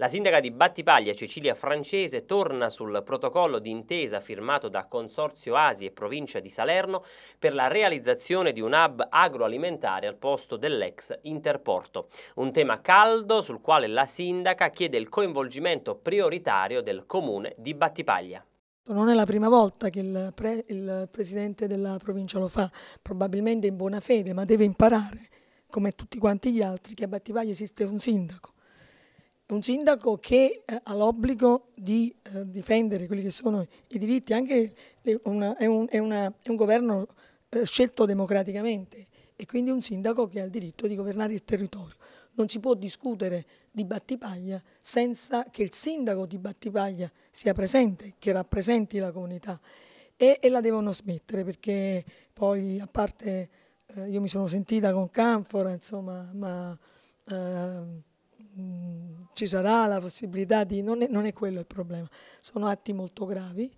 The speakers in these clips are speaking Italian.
La sindaca di Battipaglia, Cecilia Francese, torna sul protocollo d'intesa firmato da Consorzio Asi e Provincia di Salerno per la realizzazione di un hub agroalimentare al posto dell'ex interporto. Un tema caldo sul quale la sindaca chiede il coinvolgimento prioritario del comune di Battipaglia. Non è la prima volta che il, pre, il presidente della provincia lo fa, probabilmente in buona fede, ma deve imparare, come tutti quanti gli altri, che a Battipaglia esiste un sindaco un sindaco che eh, ha l'obbligo di eh, difendere quelli che sono i diritti, anche una, è, un, è, una, è, un, governo eh, scelto democraticamente e quindi un sindaco che ha il diritto di governare il territorio. Non si può discutere di Battipaglia senza che il sindaco di Battipaglia sia presente, che rappresenti la comunità e, e la devono smettere perché poi a parte eh, io mi sono sentita con Canfora, insomma, ma ehm, ci sarà la possibilità di... Non è, non è quello il problema, sono atti molto gravi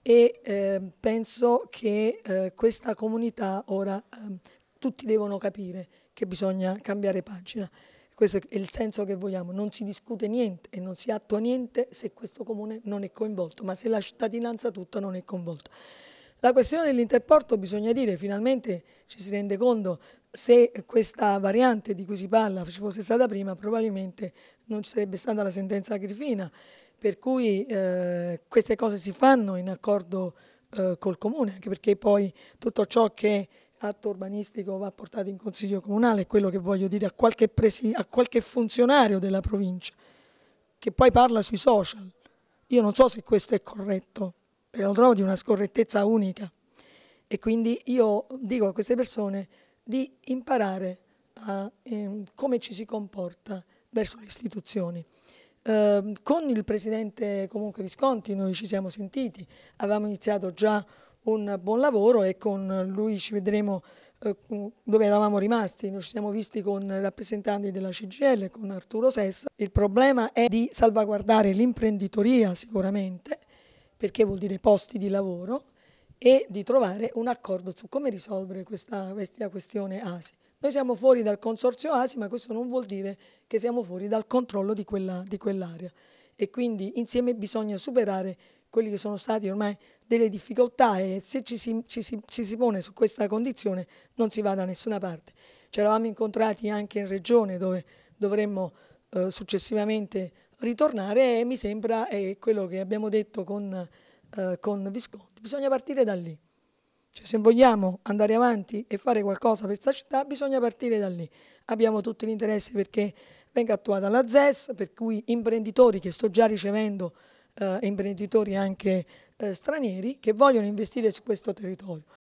e eh, penso che eh, questa comunità ora eh, tutti devono capire che bisogna cambiare pagina. Questo è il senso che vogliamo, non si discute niente e non si attua niente se questo comune non è coinvolto, ma se la cittadinanza tutta non è coinvolta. La questione dell'interporto bisogna dire, finalmente ci si rende conto se questa variante di cui si parla ci fosse stata prima probabilmente non ci sarebbe stata la sentenza Grifina. per cui eh, queste cose si fanno in accordo eh, col comune, anche perché poi tutto ciò che è atto urbanistico va portato in consiglio comunale, quello che voglio dire a qualche, a qualche funzionario della provincia, che poi parla sui social. Io non so se questo è corretto, però lo trovo di una scorrettezza unica. E quindi io dico a queste persone di imparare a, ehm, come ci si comporta verso le istituzioni. Eh, con il Presidente comunque Visconti noi ci siamo sentiti, avevamo iniziato già un buon lavoro e con lui ci vedremo eh, dove eravamo rimasti, noi ci siamo visti con rappresentanti della CGL, con Arturo Sessa. Il problema è di salvaguardare l'imprenditoria sicuramente, perché vuol dire posti di lavoro, e di trovare un accordo su come risolvere questa, questa questione ASI. Noi siamo fuori dal consorzio ASI, ma questo non vuol dire che siamo fuori dal controllo di quell'area. Quell e quindi insieme bisogna superare quelli che sono stati ormai delle difficoltà e se ci si, ci si, ci si pone su questa condizione non si va da nessuna parte. Ci eravamo incontrati anche in regione dove dovremmo eh, successivamente ritornare e mi sembra, è quello che abbiamo detto con eh, con Visconti, bisogna partire da lì. Cioè, se vogliamo andare avanti e fare qualcosa per questa città, bisogna partire da lì. Abbiamo tutti l'interesse perché venga attuata la ZES, per cui imprenditori che sto già ricevendo, eh, imprenditori anche eh, stranieri, che vogliono investire su questo territorio.